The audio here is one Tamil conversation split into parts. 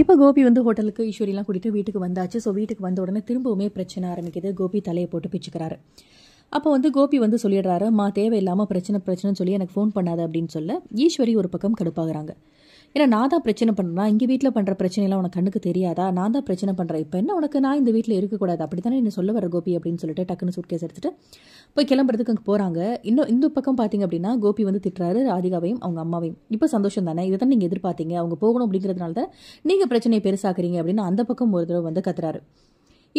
இப்போ கோபி வந்து ஹோட்டலுக்கு ஈஸ்வரிலாம் கூட்டிட்டு வீட்டுக்கு வந்தாச்சு ஸோ வீட்டுக்கு வந்த உடனே திரும்பவுமே பிரச்சனை ஆரம்பிக்குது கோபி தலையை போட்டு பிச்சுக்கிறாரு அப்போ வந்து கோபி வந்து சொல்லிடுறாரு மா தேவையில்லாமல் பிரச்சனை பிரச்சனைன்னு சொல்லி எனக்கு ஃபோன் பண்ணாத அப்படின்னு சொல்ல ஈஸ்வரி ஒரு பக்கம் கடுப்பாகிறாங்க ஏன்னா நான் தான் பிரச்சனை பண்ணுறா இங்கே வீட்டில் பண்ணுற பிரச்சனைலாம் உனக்கு கண்ணுக்கு தெரியாதா நான் தான் பிரச்சனை பண்ணுறேன் இப்போ என்ன உனக்கு நான் இந்த வீட்டில் இருக்கக்கூடாது அப்படி தானே என்ன சொல்ல வர கோபி அப்படின்னு சொல்லிட்டு டக்குன்னு சூட்கேஸ் எடுத்துட்டு போய் கிளம்புறதுக்கு அங்கே போகிறாங்க இன்னும் இந்த பக்கம் பார்த்தீங்க அப்படின்னா கோபி வந்து திட்டுறாரு ராதிகாவையும் அவங்க அம்மாவையும் இப்போ சந்தோஷம் தானே இதை தான் நீங்கள் எதிர்பார்த்தீங்க அவங்க போகணும் அப்படிங்கிறதுனால தான் நீங்கள் பிரச்சனையை பெருசாக்குறீங்க அப்படின்னு அந்த பக்கம் ஒரு தடவை வந்து கத்துறாரு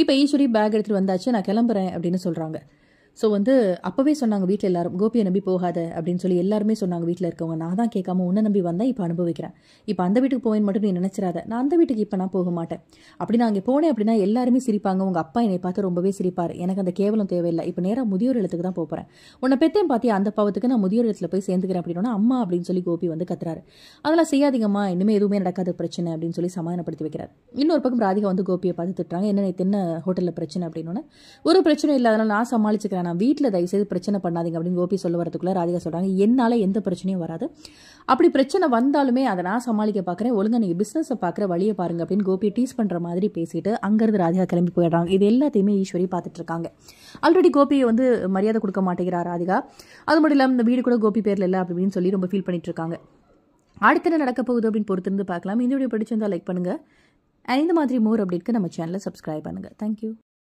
இப்போ ஈஸ்வரி பேக் எடுத்துகிட்டு வந்தாச்சு நான் கிளம்புறேன் அப்படின்னு சொல்கிறாங்க ஸோ வந்து அப்போவே சொன்னாங்க வீட்டில் எல்லாரும் கோபியை நம்பி போகாத அப்படின்னு சொல்லி எல்லாருமே சொன்னாங்க வீட்டில் இருக்கவங்க நான் தான் கேட்காம உன்னை நம்பி வந்தேன் இப்போ அனுபவிக்கிறேன் இப்போ அந்த வீட்டுக்கு போவேன்னு மட்டும் நீ நினச்சிடாத நான் அந்த வீட்டுக்கு இப்போ நான் போக மாட்டேன் அப்படி நான் அங்கே போனேன் அப்படின்னா எல்லாருமே சிரிப்பாங்க உங்கள் அப்பா என்னை பார்த்து ரொம்பவே சிரிப்பார் எனக்கு அந்த கேவலம் தேவையில்லை இப்போ நேராக முதியோர் இடத்துக்கு தான் போகிறேன் உன்னை பெத்தையும் பார்த்தியா அந்த பாவத்துக்கு நான் முதியோர் இடத்துல போய் சேர்ந்துக்கிறேன் அப்படின்னா அம்மா அப்படின்னு சொல்லி கோபி வந்து கத்துறாரு அதெல்லாம் செய்யாதீங்கம்மா இனிமேல் எதுவுமே நடக்காத பிரச்சனை அப்படின்னு சொல்லி சமாதானப்படுத்தி வைக்கிறார் இன்னொரு பக்கம் ராதிகா வந்து கோபியை பார்த்து திட்டுறாங்க என்ன என்ன ஹோட்டலில் பிரச்சனை அப்படின்னு ஒரு பிரச்சனை இல்லை அதனால் நான் சமாளிச்சுக்கிறேன் சொல்கிறேன் நான் வீட்டில் தயவுசெய்து பிரச்சனை பண்ணாதீங்க அப்படின்னு கோபி சொல்ல வரதுக்குள்ளே ராதிகா சொல்கிறாங்க என்னால் எந்த பிரச்சனையும் வராது அப்படி பிரச்சனை வந்தாலுமே அதை நான் சமாளிக்க பார்க்குறேன் ஒழுங்காக நீங்கள் பிஸ்னஸை பார்க்குற வழியை பாருங்கள் அப்படின்னு கோபி டீஸ் பண்ணுற மாதிரி பேசிட்டு அங்கேருந்து ராதிகா கிளம்பி போயிடுறாங்க இது எல்லாத்தையுமே ஈஸ்வரி பார்த்துட்டு இருக்காங்க ஆல்ரெடி கோபியை வந்து மரியாதை கொடுக்க மாட்டேங்கிறா ராதிகா அது மட்டும் இல்லாமல் இந்த வீடு கூட கோபி பேரில் இல்லை அப்படின்னு சொல்லி ரொம்ப ஃபீல் பண்ணிட்டு இருக்காங்க அடுத்து நடக்க போகுது அப்படின்னு பொறுத்திருந்து பார்க்கலாம் இந்த வீடியோ பிடிச்சிருந்தா லைக் பண்ணுங்கள் அண்ட் இந்த மாதிரி மோர் அப்டேட்க்கு நம்ம சேனலை சப்ஸ்கிரைப் பண்ணுங்கள் தேங்க்யூ